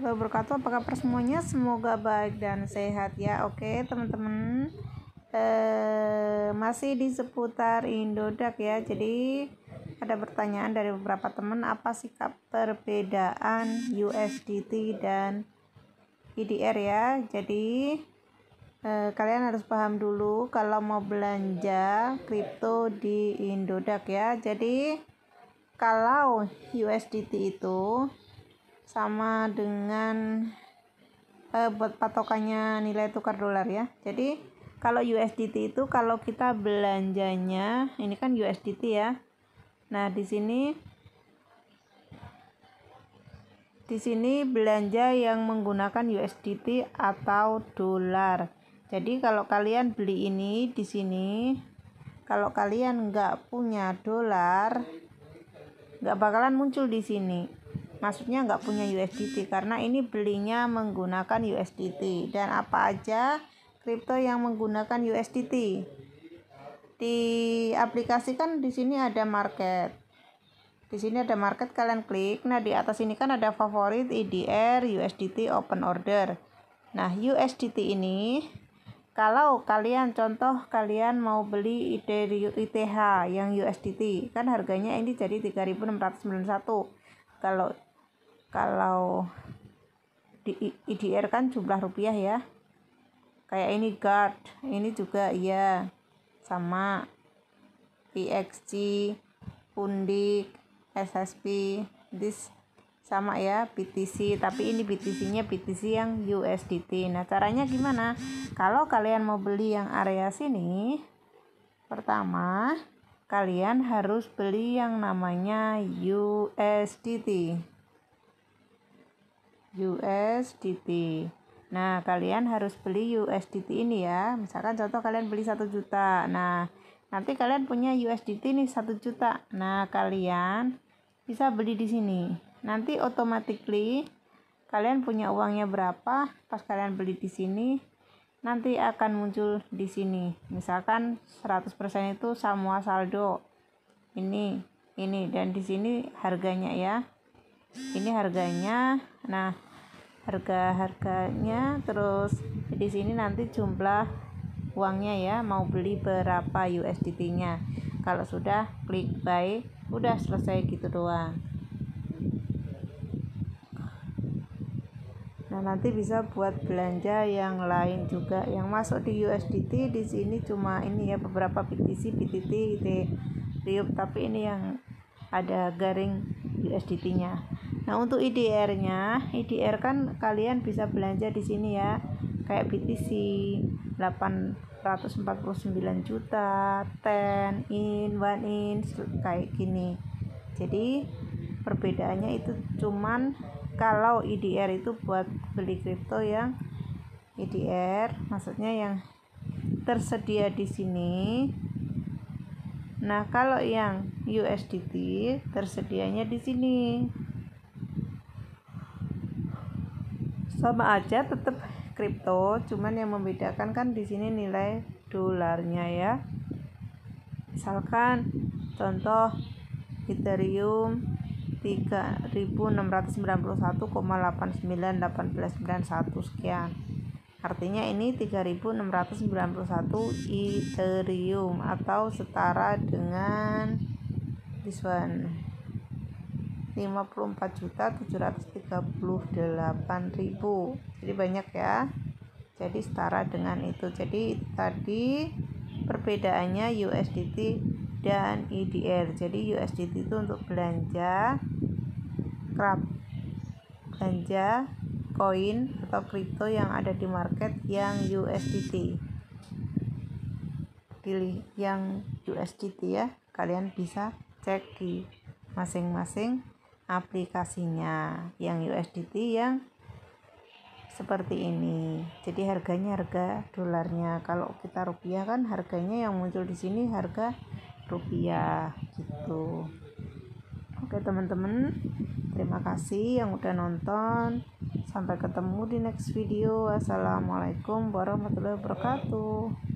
wabarakatuh apa kabar semuanya semoga baik dan sehat ya oke teman-teman eh, masih di seputar Indodak ya jadi ada pertanyaan dari beberapa teman apa sikap perbedaan USDT dan IDR ya jadi eh, kalian harus paham dulu kalau mau belanja kripto di Indodak ya jadi kalau USDT itu sama dengan eh, buat patokannya nilai tukar dolar ya. Jadi kalau USDT itu kalau kita belanjanya ini kan USDT ya. Nah, di sini di sini belanja yang menggunakan USDT atau dolar. Jadi kalau kalian beli ini di sini kalau kalian nggak punya dolar nggak bakalan muncul di sini maksudnya nggak punya USDT karena ini belinya menggunakan USDT dan apa aja kripto yang menggunakan USDT di aplikasi kan di sini ada market di sini ada market kalian klik nah di atas ini kan ada favorit IDR USDT open order nah USDT ini kalau kalian contoh kalian mau beli IDR ITH yang USDT kan harganya ini jadi 3691 kalau kalau di IDR kan jumlah rupiah ya kayak ini guard ini juga iya sama PXG pundik SSP this sama ya BTC tapi ini BTC nya BTC yang USDT nah caranya gimana kalau kalian mau beli yang area sini pertama kalian harus beli yang namanya USDT USDT. Nah, kalian harus beli USDT ini ya. Misalkan contoh kalian beli 1 juta. Nah, nanti kalian punya USDT ini 1 juta. Nah, kalian bisa beli di sini. Nanti automatically kalian punya uangnya berapa pas kalian beli di sini nanti akan muncul di sini. Misalkan 100% itu semua saldo. Ini, ini dan di sini harganya ya ini harganya nah harga harganya terus di sini nanti jumlah uangnya ya mau beli berapa USDT nya kalau sudah klik buy udah selesai gitu doang Nah, nanti bisa buat belanja yang lain juga. Yang masuk di USDT di sini cuma ini ya beberapa BTC, BTT, Ethereum, tapi ini yang ada garing USDT-nya. Nah, untuk IDR-nya, IDR kan kalian bisa belanja di sini ya. Kayak BTC 849 juta, 10 in, 1 in, kayak gini. Jadi, perbedaannya itu cuman kalau IDR itu buat beli kripto yang IDR, maksudnya yang tersedia di sini. Nah, kalau yang USDT tersedianya di sini. sama aja tetap kripto cuman yang membedakan kan di sini nilai dolarnya ya misalkan contoh Ethereum 3691,891891 sekian artinya ini 3691 Ethereum atau setara dengan this one juta 54 ribu jadi banyak ya jadi setara dengan itu jadi tadi perbedaannya USDT dan IDR e jadi USDT itu untuk belanja crab belanja koin atau kripto yang ada di market yang USDT pilih yang USDT ya kalian bisa cek di masing-masing aplikasinya yang USDT yang seperti ini. Jadi harganya harga dolarnya. Kalau kita rupiah kan harganya yang muncul di sini harga rupiah gitu. Oke teman-teman, terima kasih yang udah nonton. Sampai ketemu di next video. Assalamualaikum warahmatullahi wabarakatuh.